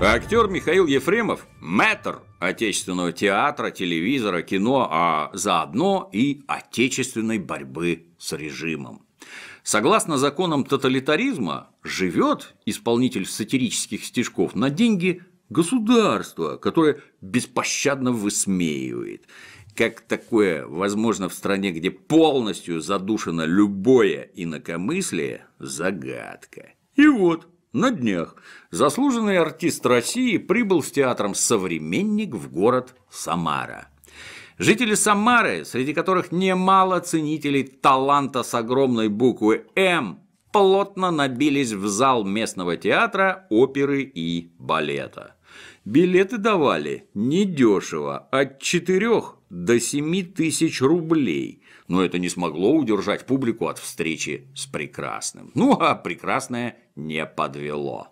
Актер Михаил Ефремов – мэтр отечественного театра, телевизора, кино, а заодно и отечественной борьбы с режимом. Согласно законам тоталитаризма, живет исполнитель сатирических стишков на деньги государства, которое беспощадно высмеивает. Как такое возможно в стране, где полностью задушено любое инакомыслие – загадка. И вот, на днях заслуженный артист России прибыл с театром «Современник» в город Самара. Жители Самары, среди которых немало ценителей таланта с огромной буквы «М», плотно набились в зал местного театра, оперы и балета. Билеты давали недешево, от 4 до 7 тысяч рублей, но это не смогло удержать публику от встречи с прекрасным. Ну а прекрасное не подвело.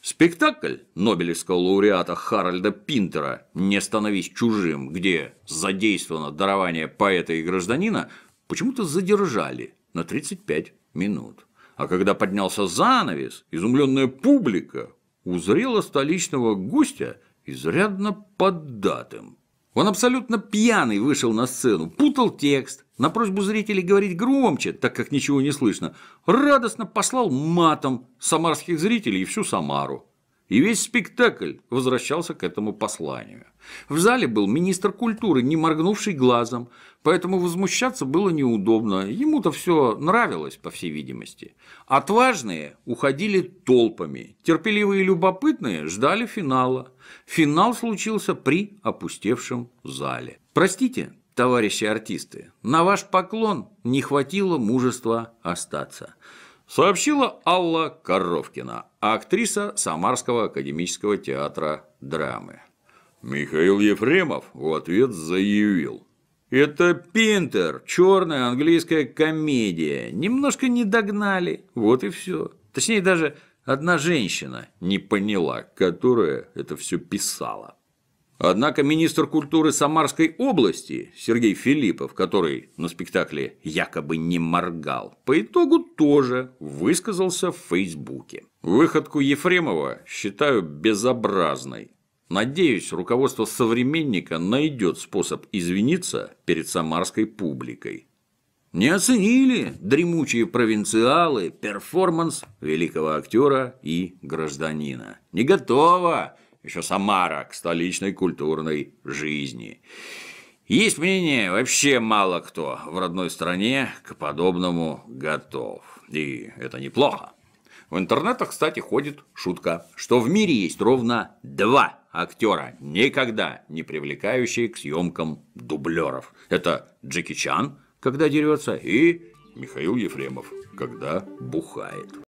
Спектакль нобелевского лауреата Харальда Пинтера «Не становись чужим», где задействовано дарование поэта и гражданина, почему-то задержали на 35 минут. А когда поднялся занавес, изумленная публика узрела столичного гостя изрядно поддатым. Он абсолютно пьяный вышел на сцену, путал текст, на просьбу зрителей говорить громче, так как ничего не слышно, радостно послал матом самарских зрителей и всю Самару. И весь спектакль возвращался к этому посланию. В зале был министр культуры, не моргнувший глазом, поэтому возмущаться было неудобно. Ему-то все нравилось, по всей видимости. Отважные уходили толпами, терпеливые и любопытные ждали финала. Финал случился при опустевшем зале. Простите, товарищи артисты, на ваш поклон не хватило мужества остаться, сообщила Алла Коровкина а актриса Самарского академического театра драмы. Михаил Ефремов в ответ заявил. Это Пинтер, черная английская комедия. Немножко не догнали, вот и все. Точнее, даже одна женщина не поняла, которая это все писала. Однако министр культуры Самарской области Сергей Филиппов, который на спектакле якобы не моргал, по итогу тоже высказался в Фейсбуке. Выходку Ефремова считаю безобразной. Надеюсь, руководство современника найдет способ извиниться перед самарской публикой. Не оценили дремучие провинциалы перформанс великого актера и гражданина. Не готова еще Самара к столичной культурной жизни. Есть мнение, вообще мало кто в родной стране к подобному готов. И это неплохо. В интернетах, кстати, ходит шутка, что в мире есть ровно два актера, никогда не привлекающие к съемкам дублеров. Это Джеки Чан, когда дерется, и Михаил Ефремов, когда бухает.